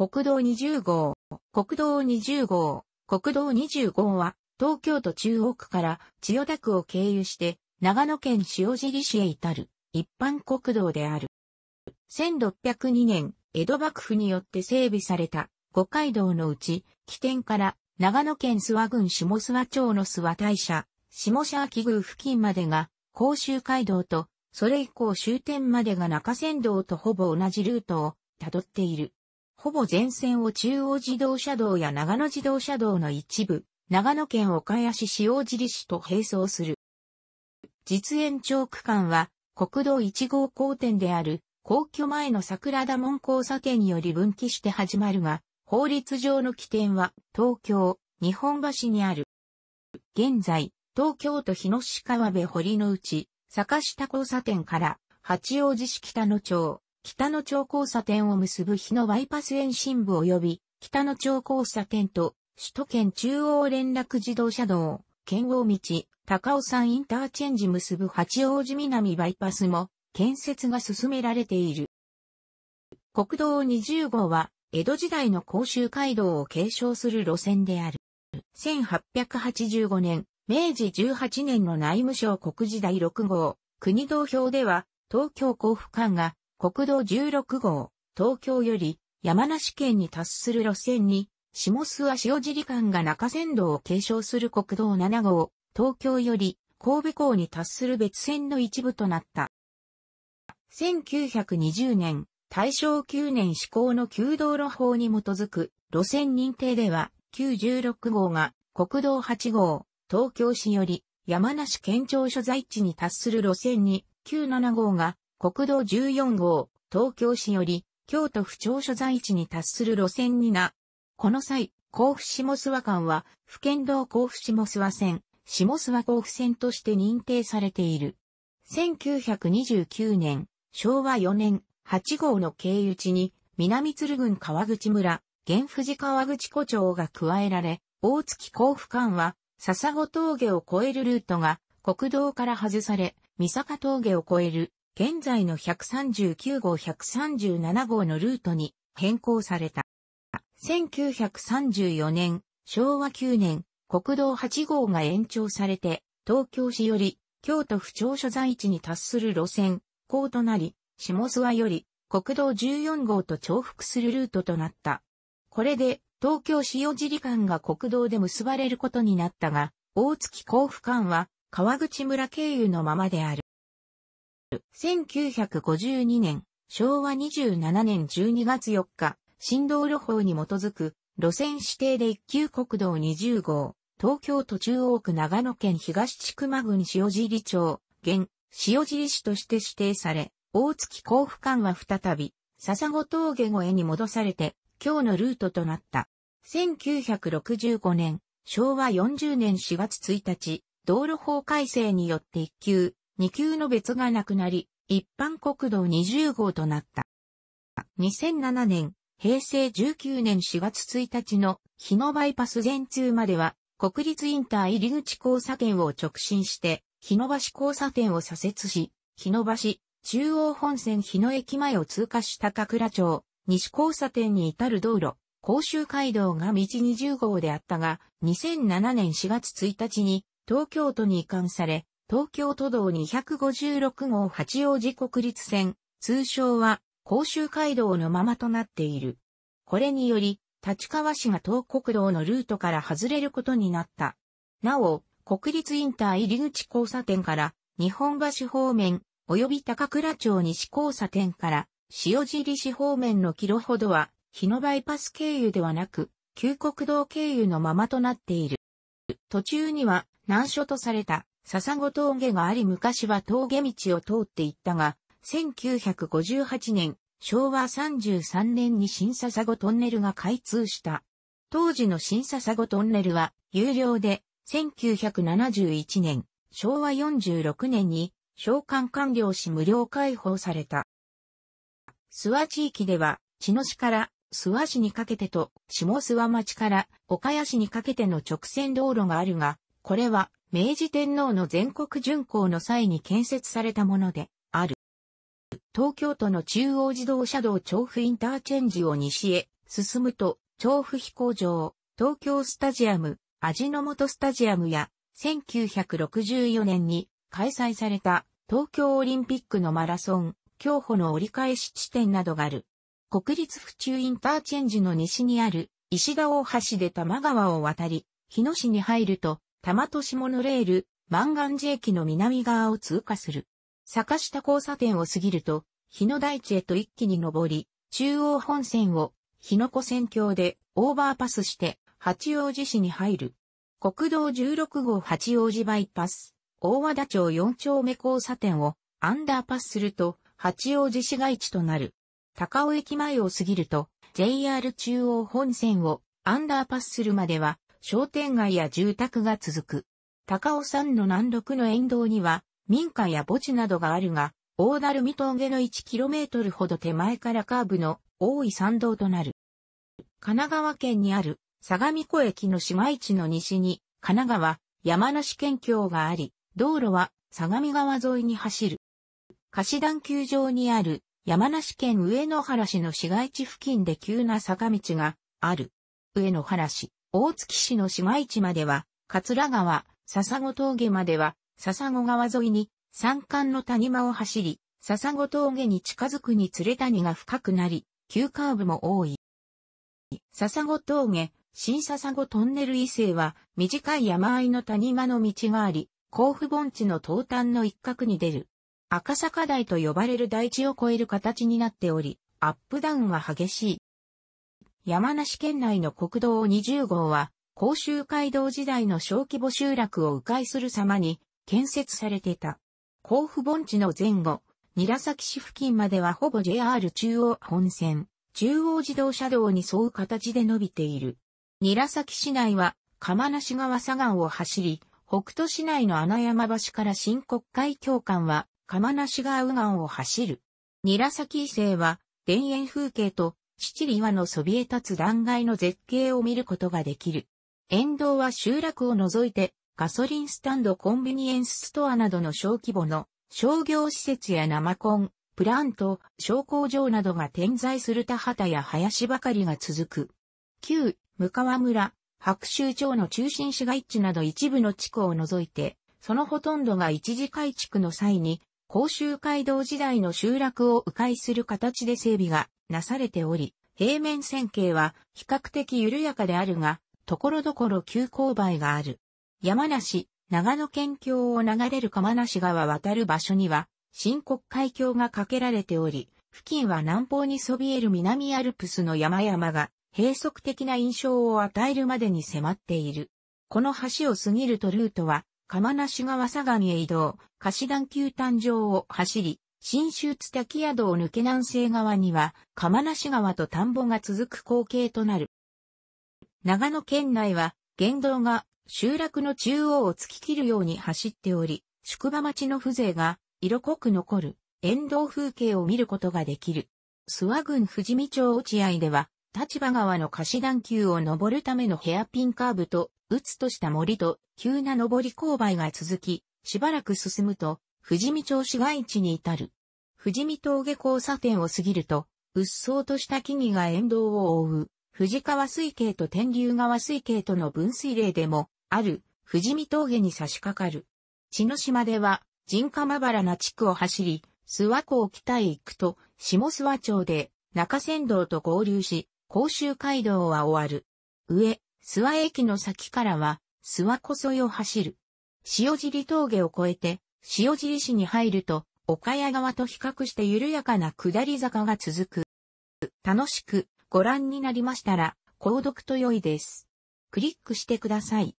国道20号、国道20号、国道20号は、東京都中央区から千代田区を経由して、長野県塩尻市へ至る一般国道である。1602年、江戸幕府によって整備された五街道のうち、起点から長野県諏訪郡下諏訪町の諏訪大社、下社秋宮付近までが甲州街道と、それ以降終点までが中山道とほぼ同じルートをたどっている。ほぼ全線を中央自動車道や長野自動車道の一部、長野県岡谷市塩尻市と並走する。実延長区間は、国道1号交点である、皇居前の桜田門交差点により分岐して始まるが、法律上の起点は、東京、日本橋にある。現在、東京都日野市川辺堀の内、坂下交差点から、八王子市北野町、北の町交差点を結ぶ日野バイパス延伸部及び、北の町交差点と、首都圏中央連絡自動車道、県央道、高尾山インターチェンジ結ぶ八王子南バイパスも、建設が進められている。国道20号は、江戸時代の甲州街道を継承する路線である。1885年、明治18年の内務省国時代6号、国道表では、東京甲府間が国道16号、東京より山梨県に達する路線に、下諏訪塩尻間が中山道を継承する国道7号、東京より神戸港に達する別線の一部となった。1920年、大正9年施行の旧道路法に基づく路線認定では、9 16号が国道8号、東京市より山梨県庁所在地に達する路線に、9 7号が国道14号、東京市より、京都府庁所在地に達する路線にな。この際、甲府下諏訪間は、府県道甲府下諏訪線、下諏訪甲府線として認定されている。1929年、昭和4年、8号の経由地に、南鶴郡川口村、現富士川口湖町が加えられ、大月甲府間は、笹子峠を越えるルートが、国道から外され、三坂峠を越える現在の139号137号のルートに変更された。1934年、昭和9年、国道8号が延長されて、東京市より京都府庁所在地に達する路線、港となり、下諏訪より国道14号と重複するルートとなった。これで東京塩尻間が国道で結ばれることになったが、大月甲府間は川口村経由のままである。1952年、昭和27年12月4日、新道路法に基づく、路線指定で一級国道20号、東京都中央区長野県東千曲郡塩尻町、現、塩尻市として指定され、大月甲府間は再び、笹子峠越えに戻されて、今日のルートとなった。1965年、昭和40年4月1日、道路法改正によって一級、2級の別がなくなり、一般国道20号となった。2007年、平成19年4月1日の日野バイパス全通までは、国立インター入り口交差点を直進して、日野橋交差点を左折し、日野橋、中央本線日野駅前を通過した田倉町、西交差点に至る道路、甲州街道が道20号であったが、2007年4月1日に東京都に移管され、東京都道256号八王子国立線、通称は甲州街道のままとなっている。これにより、立川市が東国道のルートから外れることになった。なお、国立インター入口交差点から、日本橋方面、及び高倉町西交差点から、塩尻市方面のキロほどは、日野バイパス経由ではなく、旧国道経由のままとなっている。途中には、難所とされた笹子峠があり昔は峠道を通っていったが、1958年、昭和33年に新笹子トンネルが開通した。当時の新笹子トンネルは有料で、1971年、昭和46年に、召喚完了し無料開放された。諏訪地域では、茅野市から諏訪市にかけてと、下諏訪町から岡谷市にかけての直線道路があるが、これは明治天皇の全国巡行の際に建設されたものである。東京都の中央自動車道調布インターチェンジを西へ進むと、調布飛行場、東京スタジアム、味の素スタジアムや、1964年に開催された東京オリンピックのマラソン、競歩の折り返し地点などがある。国立府中インターチェンジの西にある石田大橋で多摩川を渡り、日野市に入ると玉都市モノレール、万願寺駅の南側を通過する。坂下交差点を過ぎると、日野台地へと一気に登り、中央本線を日野古線橋でオーバーパスして八王子市に入る。国道16号八王子バイパス、大和田町4丁目交差点をアンダーパスすると八王子市街地となる。高尾駅前を過ぎると JR 中央本線をアンダーパスするまでは商店街や住宅が続く。高尾山の南麓の沿道には、民家や墓地などがあるが、大樽見峠の 1km ほど手前からカーブの多い山道となる。神奈川県にある相模湖駅の市街地の西に神奈川、山梨県境があり、道路は相模川沿いに走る。貸し団球場にある山梨県上野原市の市街地付近で急な坂道がある。上野原市。大月市の市街地までは、桂川、笹子峠までは、笹子川沿いに、山間の谷間を走り、笹子峠に近づくにつれ谷が深くなり、急カーブも多い。笹子峠、新笹子トンネル伊勢は、短い山あいの谷間の道があり、甲府盆地の東端の一角に出る。赤坂台と呼ばれる台地を越える形になっており、アップダウンは激しい。山梨県内の国道20号は、甲州街道時代の小規模集落を迂回する様に建設されてた。甲府盆地の前後、韮崎市付近まではほぼ JR 中央本線、中央自動車道に沿う形で伸びている。韮崎市内は、釜梨川左岸を走り、北斗市内の穴山橋から新国会教官は、釜梨川右岸を走る。韮崎伊勢は、田園風景と七里岩のそびえ立つ断崖の絶景を見ることができる。沿道は集落を除いて、ガソリンスタンドコンビニエンスストアなどの小規模の商業施設や生コン、プラント、商工場などが点在する田畑や林ばかりが続く。旧、向川村、白州町の中心市街地など一部の地区を除いて、そのほとんどが一次改築の際に、甲州街道時代の集落を迂回する形で整備がなされており、平面線形は比較的緩やかであるが、ところどころ急勾配がある。山梨、長野県境を流れる釜梨川渡る場所には、深刻海峡がかけられており、付近は南方にそびえる南アルプスの山々が、閉塞的な印象を与えるまでに迫っている。この橋を過ぎるとルートは、釜梨川相模へ移動、貸し段球誕生を走り、新州津滝宿を抜け南西側には、釜梨川と田んぼが続く光景となる。長野県内は、言動が集落の中央を突き切るように走っており、宿場町の風情が色濃く残る沿道風景を見ることができる。諏訪郡富士見町落合では、立場川の貸し段丘を登るためのヘアピンカーブと、うつとした森と、急な登り勾配が続き、しばらく進むと、富士見町市街地に至る。富士見峠交差点を過ぎると、うっそうとした木々が沿道を覆う、富士川水系と天竜川水系との分水嶺でも、ある、富士見峠に差し掛かる。血の島では、人鎌原な地区を走り、諏訪湖を北へ行くと、下諏訪町で、中山道と合流し、甲州街道は終わる。上、諏訪駅の先からは、諏訪湖沿いを走る。塩尻峠を越えて、塩尻市に入ると、岡谷側と比較して緩やかな下り坂が続く。楽しくご覧になりましたら、購読と良いです。クリックしてください。